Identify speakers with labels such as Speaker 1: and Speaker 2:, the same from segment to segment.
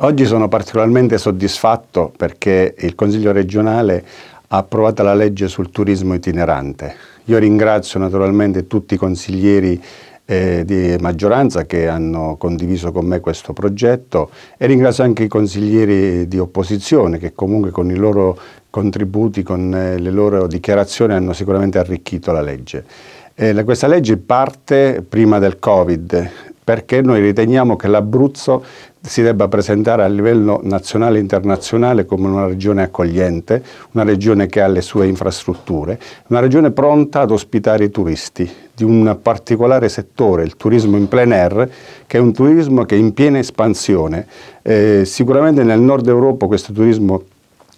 Speaker 1: Oggi sono particolarmente soddisfatto perché il Consiglio regionale ha approvato la legge sul turismo itinerante. Io ringrazio naturalmente tutti i consiglieri eh, di maggioranza che hanno condiviso con me questo progetto e ringrazio anche i consiglieri di opposizione che comunque con i loro contributi, con eh, le loro dichiarazioni hanno sicuramente arricchito la legge. Eh, questa legge parte prima del Covid perché noi riteniamo che l'Abruzzo si debba presentare a livello nazionale e internazionale come una regione accogliente, una regione che ha le sue infrastrutture, una regione pronta ad ospitare i turisti di un particolare settore, il turismo in plein air, che è un turismo che è in piena espansione. Eh, sicuramente nel nord Europa questo turismo è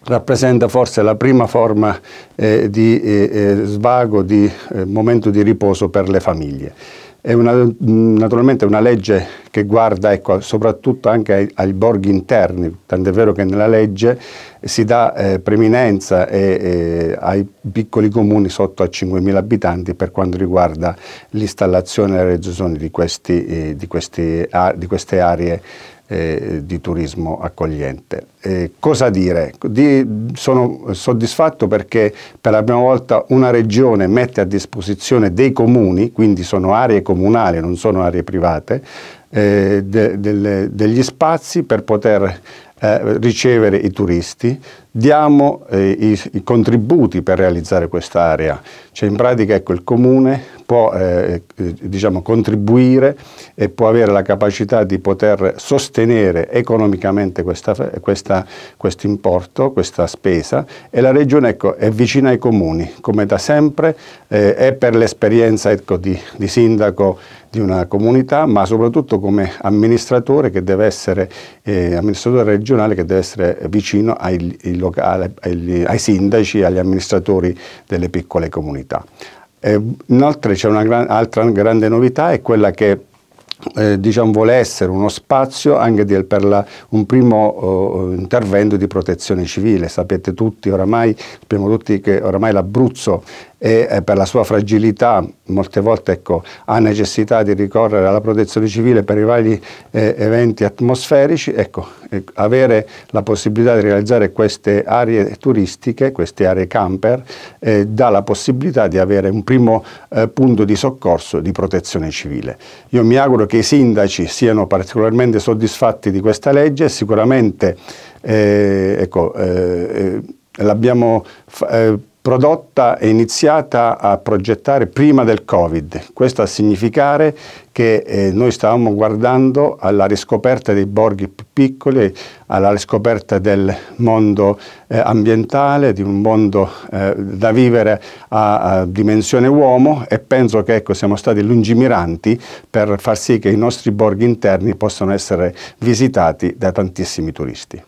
Speaker 1: rappresenta forse la prima forma eh, di eh, eh, svago, di eh, momento di riposo per le famiglie. È una, mm, naturalmente una legge che guarda ecco, soprattutto anche ai, ai borghi interni, tant'è vero che nella legge si dà eh, preminenza eh, eh, ai piccoli comuni sotto a 5.000 abitanti per quanto riguarda l'installazione e la realizzazione di, questi, eh, di, questi, di queste aree eh, di turismo accogliente. Eh, cosa dire? Di, sono soddisfatto perché per la prima volta una regione mette a disposizione dei comuni, quindi sono aree comunali, non sono aree private, eh, de, delle, degli spazi per poter eh, ricevere i turisti, diamo eh, i, i, contributi per realizzare quest'area. Cioè in pratica ecco, il comune può eh, eh, diciamo, contribuire e può avere la capacità di poter sostenere economicamente questo importo, questa spesa e la Regione ecco, è vicina ai comuni, come da sempre, eh, è per l'esperienza ecco, di, di sindaco di una comunità, ma soprattutto come amministratore, che deve essere, eh, amministratore regionale che deve essere vicino ai, ai, locali, ai, ai sindaci e agli amministratori delle piccole comunità. Eh, inoltre c'è un'altra grande novità, è quella che eh, diciamo, vuole essere uno spazio anche di, per la, un primo eh, intervento di protezione civile. Sapete tutti oramai, sappiamo tutti che oramai l'Abruzzo e eh, per la sua fragilità molte volte ecco, ha necessità di ricorrere alla protezione civile per i vari eh, eventi atmosferici, ecco, avere la possibilità di realizzare queste aree turistiche, queste aree camper, eh, dà la possibilità di avere un primo eh, punto di soccorso di protezione civile. Io mi auguro che i sindaci siano particolarmente soddisfatti di questa legge, sicuramente eh, ecco, eh, eh l'abbiamo eh, prodotta e iniziata a progettare prima del Covid. Questo a significare che eh, noi stavamo guardando alla riscoperta dei borghi più piccoli, alla riscoperta del mondo eh, ambientale, di un mondo eh, da vivere a, a, dimensione uomo e penso che ecco, siamo stati lungimiranti per far sì che i nostri borghi interni possano essere visitati da tantissimi turisti.